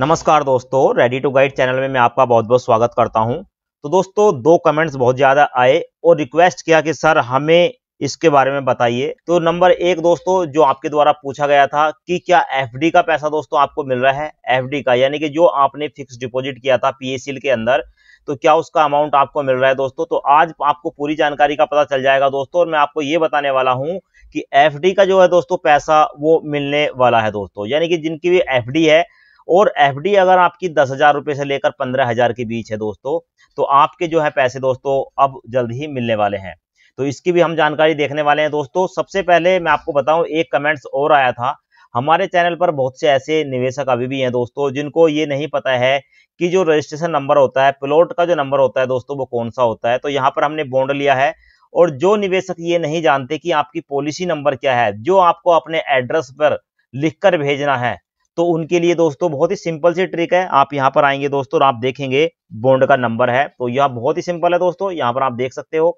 नमस्कार दोस्तों ready to guide channel में मैं आपका बहुत बहुत स्वागत करता हूं तो दोस्तों दो कमेंट्स बहुत ज़्यादा आए और रिक्वेस्ट किया कि सर हमें इसके बारे में बताइए तो नंबर एक दोस्तों जो आपके द्वारा पूछा गया था कि क्या एफडी का पैसा दोस्तों आपको मिल रहा है एफडी का यानी कि जो आपने फिक्स डिपोजिट किया था पीएसएल के अंदर तो क्या उसका अमाउंट आपको मिल रहा है दोस्तों तो आज आपको पूरी जानकारी का पता चल जाएगा दोस्तों और मैं आपको ये बताने वाला हूँ कि एफडी का जो है दोस्तों पैसा वो मिलने वाला है दोस्तों यानी कि जिनकी भी एफडी है और एफ अगर आपकी दस हजार रुपए से लेकर पंद्रह हजार के बीच है दोस्तों तो आपके जो है पैसे दोस्तों अब जल्द ही मिलने वाले हैं तो इसकी भी हम जानकारी देखने वाले हैं दोस्तों सबसे पहले मैं आपको बताऊं एक कमेंट्स और आया था हमारे चैनल पर बहुत से ऐसे निवेशक अभी भी हैं दोस्तों जिनको ये नहीं पता है कि जो रजिस्ट्रेशन नंबर होता है प्लॉट का जो नंबर होता है दोस्तों वो कौन सा होता है तो यहाँ पर हमने बॉन्ड लिया है और जो निवेशक ये नहीं जानते कि आपकी पॉलिसी नंबर क्या है जो आपको अपने एड्रेस पर लिखकर भेजना है तो उनके लिए दोस्तों बहुत ही सिंपल सी ट्रिक है आप यहाँ पर आएंगे दोस्तों और आप देखेंगे बॉन्ड का नंबर है तो यह बहुत ही सिंपल है दोस्तों यहाँ पर आप देख सकते हो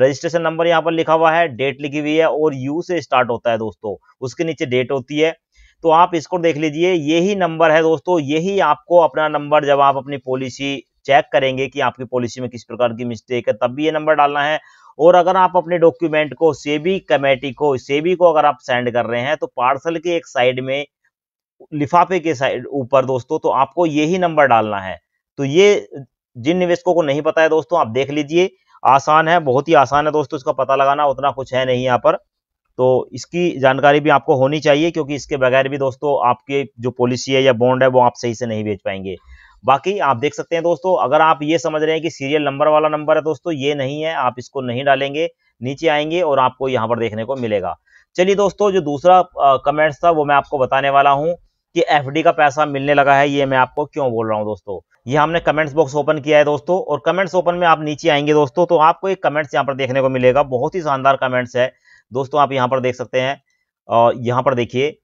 रजिस्ट्रेशन नंबर यहाँ पर लिखा हुआ है डेट लिखी हुई है और यू से स्टार्ट होता है दोस्तों उसके नीचे डेट होती है तो आप इसको देख लीजिए यही नंबर है दोस्तों यही आपको अपना नंबर जब आप अपनी पॉलिसी चेक करेंगे कि आपकी पॉलिसी में किस प्रकार की मिस्टेक है तब भी ये नंबर डालना है और अगर आप अपने डॉक्यूमेंट को सेबी कमेटी को सेबी को अगर आप सेंड कर रहे हैं तो पार्सल के एक साइड में लिफाफे के साइड ऊपर दोस्तों तो आपको यही नंबर डालना है तो ये जिन निवेशकों को नहीं पता है दोस्तों आप देख लीजिए आसान है बहुत ही आसान है दोस्तों इसका पता लगाना उतना कुछ है नहीं यहाँ पर तो इसकी जानकारी भी आपको होनी चाहिए क्योंकि इसके बगैर भी दोस्तों आपके जो पॉलिसी है या बॉन्ड है वो आप सही से नहीं बेच पाएंगे बाकी आप देख सकते हैं दोस्तों अगर आप ये समझ रहे हैं कि सीरियल नंबर वाला नंबर है दोस्तों ये नहीं है आप इसको नहीं डालेंगे नीचे आएंगे और आपको यहाँ पर देखने को मिलेगा चलिए दोस्तों जो दूसरा कमेंट्स था वो मैं आपको बताने वाला हूँ कि एफडी का पैसा मिलने लगा है ये मैं आपको क्यों बोल रहा हूँ दोस्तों ये हमने कमेंट्स बॉक्स ओपन किया है दोस्तों और कमेंट्स ओपन में आप नीचे आएंगे दोस्तों तो आपको एक कमेंट्स यहाँ पर देखने को मिलेगा बहुत ही शानदार कमेंट्स है दोस्तों आप यहाँ पर देख सकते हैं और यहाँ पर देखिए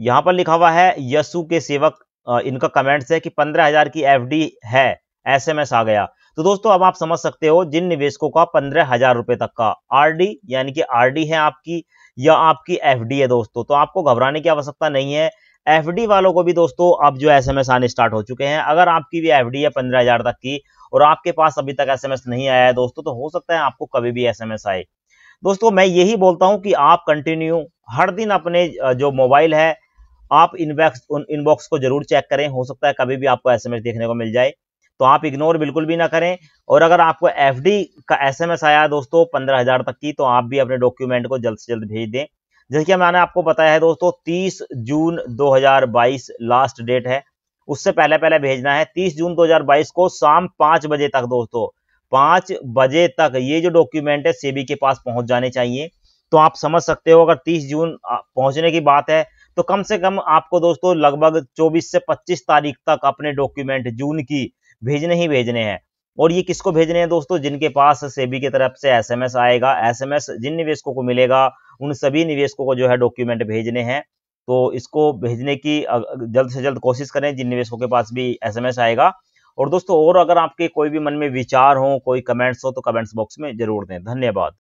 यहाँ पर लिखा हुआ है यसु के सेवक इनका कमेंट्स है कि पंद्रह हजार की एफडी है एस आ गया तो दोस्तों अब आप समझ सकते हो जिन निवेशकों का पंद्रह हजार रुपए तक का आरडी यानी कि आरडी है आपकी या आपकी एफडी है दोस्तों तो आपको घबराने की आवश्यकता नहीं है एफ वालों को भी दोस्तों अब जो एस एम आने स्टार्ट हो चुके हैं अगर आपकी भी एफ है पंद्रह हजार तक की और आपके पास अभी तक एस नहीं आया है दोस्तों तो हो सकता है आपको कभी भी एस आए दोस्तों मैं यही बोलता हूं कि आप कंटिन्यू हर दिन अपने जो मोबाइल है आप इनबॉक्स इनबॉक्स को जरूर चेक करें हो सकता है कभी भी आपको एसएमएस देखने को मिल जाए तो आप इग्नोर बिल्कुल भी ना करें और अगर आपको एफडी का एसएमएस आया दोस्तों पंद्रह हजार तक की तो आप भी अपने डॉक्यूमेंट को जल्द से जल्द भेज दें जैसे कि मैंने आपको बताया है दोस्तों 30 जून 2022 लास्ट डेट है उससे पहले पहले भेजना है 30 जून 2022 को शाम पांच बजे तक दोस्तों पांच बजे तक ये जो डॉक्यूमेंट है सेबी के पास पहुंच जाने चाहिए तो आप समझ सकते हो अगर 30 जून पहुंचने की बात है तो कम से कम आपको दोस्तों लगभग 24 से 25 तारीख तक अपने डॉक्यूमेंट जून की भेजने ही भेजने हैं और ये किसको भेजने हैं दोस्तों जिनके पास सेबी की तरफ से एसएमएस आएगा एसएमएस जिन निवेशकों को मिलेगा उन सभी निवेशकों को जो है डॉक्यूमेंट भेजने हैं तो इसको भेजने की जल्द से जल्द कोशिश करें जिन निवेशकों के पास भी एसएमएस आएगा और दोस्तों और अगर आपके कोई भी मन में विचार हो कोई कमेंट्स हो तो कमेंट्स बॉक्स में जरूर दें धन्यवाद